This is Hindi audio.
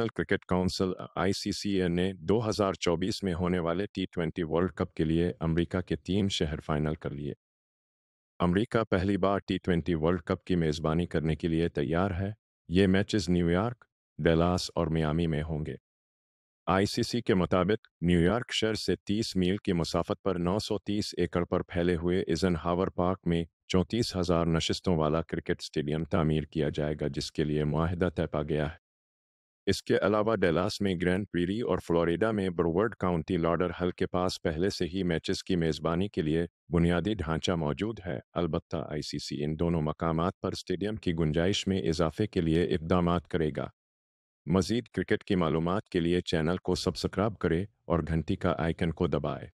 क्रिकेट काउंसिल आईसीसीए ने 2024 में होने वाले टी ट्वेंटी वर्ल्ड कप के लिए अमेरिका के तीन शहर फाइनल कर लिए अमेरिका पहली बार टी ट्वेंटी वर्ल्ड कप की मेज़बानी करने के लिए तैयार है ये मैचेस न्यूयॉर्क डेलास और मियामी में होंगे आईसीसी के मुताबिक न्यूयॉर्क शहर से 30 मील की मुसाफत पर 930 एकड़ पर फैले हुए हावर पार्क में चौंतीस हजार नशस्तों वाला क्रिकेट स्टेडियम तामीर किया जाएगा जिसके लिए माहदा तय पा गया है इसके अलावा डेलास में ग्रैंड प्रीरी और फ्लोरिडा में ब्रोवर्ड काउंटी लॉडर हल के पास पहले से ही मैचेस की मेजबानी के लिए बुनियादी ढांचा मौजूद है अलबत् आईसीसी इन दोनों मकाम पर स्टेडियम की गुंजाइश में इजाफे के लिए इकदाम करेगा मजीद क्रिकेट की मालूम के लिए चैनल को सब्सक्राइब करें और घंटी का आइकन को दबाएँ